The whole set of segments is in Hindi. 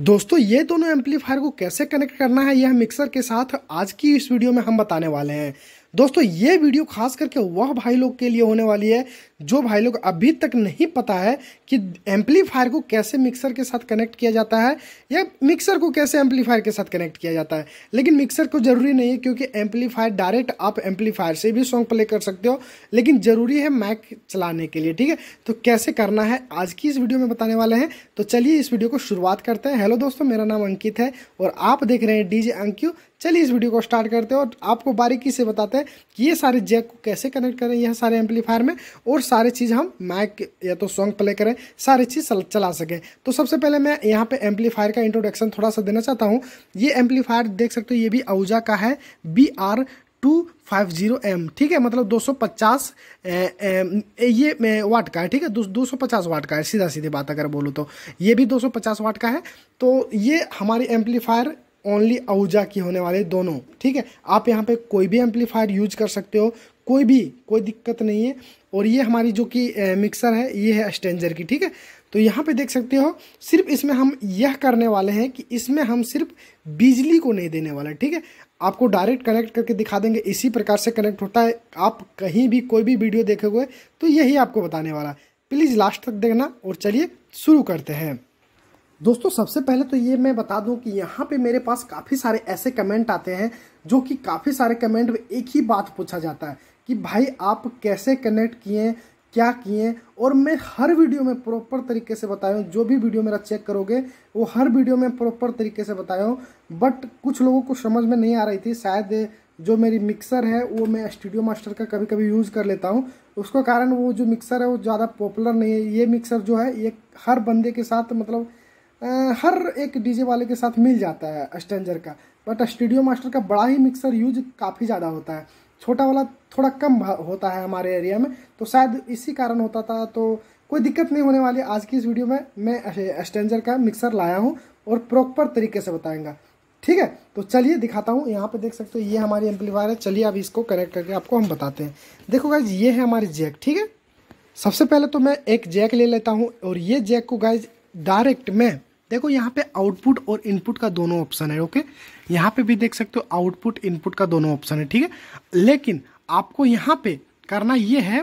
दोस्तों ये दोनों एम्पलीफायर को कैसे कनेक्ट करना है यह मिक्सर के साथ आज की इस वीडियो में हम बताने वाले हैं दोस्तों ये वीडियो खास करके वह भाई लोग के लिए होने वाली है जो भाई लोग अभी तक नहीं पता है कि एम्पलीफायर को कैसे मिक्सर के साथ कनेक्ट किया जाता है या मिक्सर को कैसे एम्पलीफायर के साथ कनेक्ट किया जाता है लेकिन मिक्सर को ज़रूरी नहीं है क्योंकि एम्पलीफायर डायरेक्ट आप एम्पलीफायर से भी सॉन्ग प्ले कर सकते हो लेकिन ज़रूरी है मैक चलाने के लिए ठीक है तो कैसे करना है आज की इस वीडियो में बताने वाले हैं तो चलिए इस वीडियो को शुरुआत करते हैं हेलो दोस्तों मेरा नाम अंकित है और आप देख रहे हैं डीजे अंक्यू चलिए इस वीडियो को स्टार्ट करते हैं और आपको बारीकी से बताते हैं कि ये सारे जैक को कैसे कनेक्ट करें यह सारे एम्पलीफायर में और सारी चीज़ हम माइक या तो सॉन्ग प्ले करें सारी चीज़ चला सकें तो सबसे पहले मैं यहाँ पे एम्पलीफायर का इंट्रोडक्शन थोड़ा सा देना चाहता हूँ ये एम्पलीफायर देख सकते हो ये भी औजा का है B R two five zero M ठीक है मतलब 250 सौ ये वाट का है ठीक है दो सौ पचास वाट का है सीधा सीधी बात अगर बोलो तो ये भी 250 वाट का है तो ये हमारी एम्पलीफायर ओनली औजा की होने वाले दोनों ठीक है आप यहाँ पे कोई भी एम्पलीफायर यूज कर सकते हो कोई भी कोई दिक्कत नहीं है और ये हमारी जो कि मिक्सर है ये है स्टेंजर की ठीक है तो यहाँ पे देख सकते हो सिर्फ इसमें हम यह करने वाले हैं कि इसमें हम सिर्फ बिजली को नहीं देने वाले ठीक है आपको डायरेक्ट कनेक्ट करके दिखा देंगे इसी प्रकार से कनेक्ट होता है आप कहीं भी कोई भी वीडियो देखे हुए तो यही आपको बताने वाला प्लीज़ लास्ट तक देखना और चलिए शुरू करते हैं दोस्तों सबसे पहले तो ये मैं बता दूं कि यहाँ पे मेरे पास काफ़ी सारे ऐसे कमेंट आते हैं जो कि काफ़ी सारे कमेंट में एक ही बात पूछा जाता है कि भाई आप कैसे कनेक्ट किए क्या किए और मैं हर वीडियो में प्रॉपर तरीके से बताया हूँ जो भी वीडियो मेरा चेक करोगे वो हर वीडियो में प्रॉपर तरीके से बताया हूँ बट कुछ लोगों को समझ में नहीं आ रही थी शायद जो मेरी मिक्सर है वो मैं स्टूडियो मास्टर का कभी कभी यूज़ कर लेता हूँ उसको कारण वो जो मिक्सर है वो ज़्यादा पॉपुलर नहीं है ये मिक्सर जो है ये हर बंदे के साथ मतलब आ, हर एक डीजे वाले के साथ मिल जाता है स्टेंजर का बट स्टूडियो मास्टर का बड़ा ही मिक्सर यूज काफ़ी ज़्यादा होता है छोटा वाला थोड़ा कम होता है हमारे एरिया में तो शायद इसी कारण होता था तो कोई दिक्कत नहीं होने वाली आज की इस वीडियो में मैं एस्टेंजर का मिक्सर लाया हूँ और प्रॉपर तरीके से बताएंगा ठीक है तो चलिए दिखाता हूँ यहाँ पे देख सकते हो ये हमारी एम्पलीफायर है चलिए अब इसको कनेक्ट करके आपको हम बताते हैं देखो गाइज ये है हमारी जैक ठीक है सबसे पहले तो मैं एक जैक ले लेता हूँ और ये जैक को गाइज डायरेक्ट मैं देखो यहाँ पे आउटपुट और इनपुट का दोनों ऑप्शन है ओके यहाँ पे भी देख सकते हो आउटपुट इनपुट का दोनों ऑप्शन है ठीक है लेकिन आपको यहाँ पे करना ये है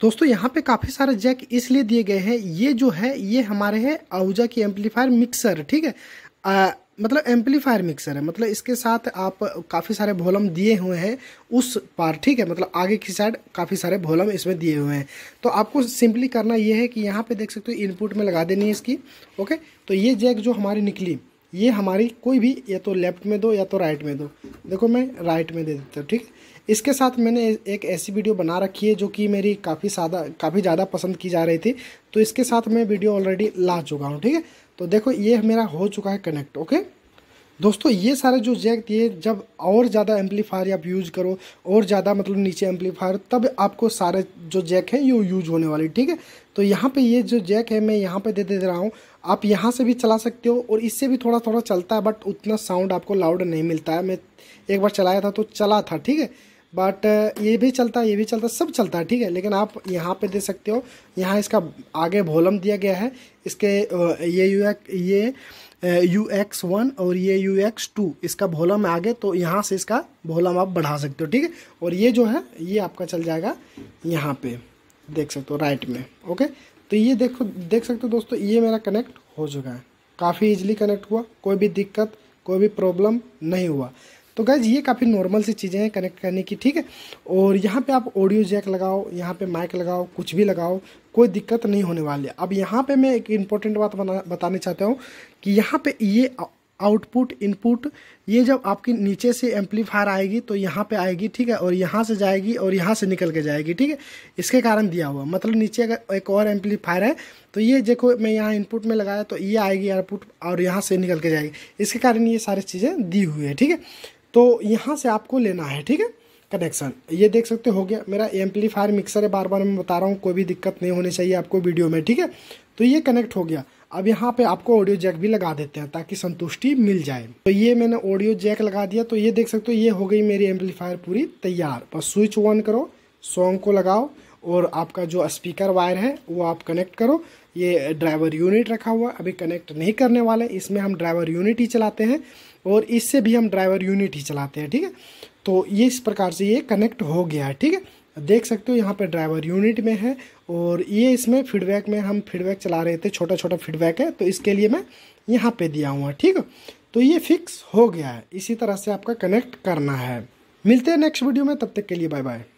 दोस्तों यहाँ पे काफ़ी सारे जैक इसलिए दिए गए हैं ये जो है ये हमारे हैं आहूजा की एम्पलीफायर मिक्सर ठीक है मतलब एम्पलीफायर मिक्सर है मतलब इसके साथ आप काफ़ी सारे वॉलम दिए हुए हैं उस पार ठीक है मतलब आगे की साइड काफ़ी सारे वॉलम इसमें दिए हुए हैं तो आपको सिंपली करना ये है कि यहाँ पे देख सकते हो इनपुट में लगा देनी है इसकी ओके तो ये जैक जो हमारी निकली ये हमारी कोई भी या तो लेफ्ट में दो या तो राइट में दो देखो मैं राइट में दे देता हूँ ठीक इसके साथ मैंने एक ऐसी वीडियो बना रखी है जो कि मेरी काफ़ी सादा काफ़ी ज़्यादा पसंद की जा रही थी तो इसके साथ मैं वीडियो ऑलरेडी ला चुका हूँ ठीक है तो देखो ये मेरा हो चुका है कनेक्ट ओके दोस्तों ये सारे जो जैक दिए जब और ज़्यादा एम्पलीफायर आप यूज करो और ज़्यादा मतलब नीचे एम्पलीफायर तब आपको सारे जो जैक हैं ये यूज होने वाले ठीक है तो यहाँ पे ये जो जैक है मैं यहाँ पे दे दे रहा हूँ आप यहाँ से भी चला सकते हो और इससे भी थोड़ा थोड़ा चलता है बट उतना साउंड आपको लाउड नहीं मिलता है मैं एक बार चलाया था तो चला था ठीक है बट uh, ये भी चलता है ये भी चलता है सब चलता है ठीक है लेकिन आप यहाँ पे दे सकते हो यहाँ इसका आगे वॉलम दिया गया है इसके ये यू ये यू एक्स वन और ये यू एक्स टू इसका वॉलम आगे तो यहाँ से इसका वॉलम आप बढ़ा सकते हो ठीक है और ये जो है ये आपका चल जाएगा यहाँ पे देख सकते हो राइट में ओके तो ये देखो देख सकते हो दोस्तों ये मेरा कनेक्ट हो चुका है काफ़ी इजिली कनेक्ट हुआ कोई भी दिक्कत कोई भी प्रॉब्लम नहीं हुआ तो गैज ये काफ़ी नॉर्मल सी चीज़ें हैं कनेक्ट करने की ठीक है और यहाँ पे आप ऑडियो जैक लगाओ यहाँ पे माइक लगाओ कुछ भी लगाओ कोई दिक्कत नहीं होने वाली है अब यहाँ पे मैं एक इम्पोर्टेंट बात बताने चाहता हूँ कि यहाँ पे ये आउटपुट इनपुट ये जब आपके नीचे से एम्पलीफायर आएगी तो यहाँ पे आएगी ठीक है और यहाँ से जाएगी और यहाँ से निकल के जाएगी ठीक है इसके कारण दिया हुआ मतलब नीचे अगर एक और एम्पलीफायर है तो ये देखो मैं यहाँ इनपुट में लगाया तो ये आएगी आउटपुट और यहाँ से निकल के जाएगी इसके कारण ये सारी चीज़ें दी हुई है ठीक है तो यहाँ से आपको लेना है ठीक है कनेक्शन ये देख सकते हो गया मेरा एम्पलीफायर मिक्सर है बार बार मैं बता रहा हूँ कोई भी दिक्कत नहीं होनी चाहिए आपको वीडियो में ठीक है तो ये कनेक्ट हो गया अब यहाँ पे आपको ऑडियो जैक भी लगा देते हैं ताकि संतुष्टि मिल जाए तो ये मैंने ऑडियो जैक लगा दिया तो ये देख सकते हो ये हो गई मेरी एम्पलीफायर पूरी तैयार बस स्विच ऑन करो सॉन्ग को लगाओ और आपका जो स्पीकर वायर है वो आप कनेक्ट करो ये ड्राइवर यूनिट रखा हुआ अभी कनेक्ट नहीं करने वाले इसमें हम ड्राइवर यूनिट ही चलाते हैं और इससे भी हम ड्राइवर यूनिट ही चलाते हैं ठीक है तो ये इस प्रकार से ये कनेक्ट हो गया है ठीक है देख सकते हो यहाँ पर ड्राइवर यूनिट में है और ये इसमें फीडबैक में हम फीडबैक चला रहे थे छोटा छोटा फीडबैक है तो इसके लिए मैं यहाँ पे दिया हुआ ठीक है तो ये फिक्स हो गया है इसी तरह से आपका कनेक्ट करना है मिलते हैं नेक्स्ट वीडियो में तब तक के लिए बाय बाय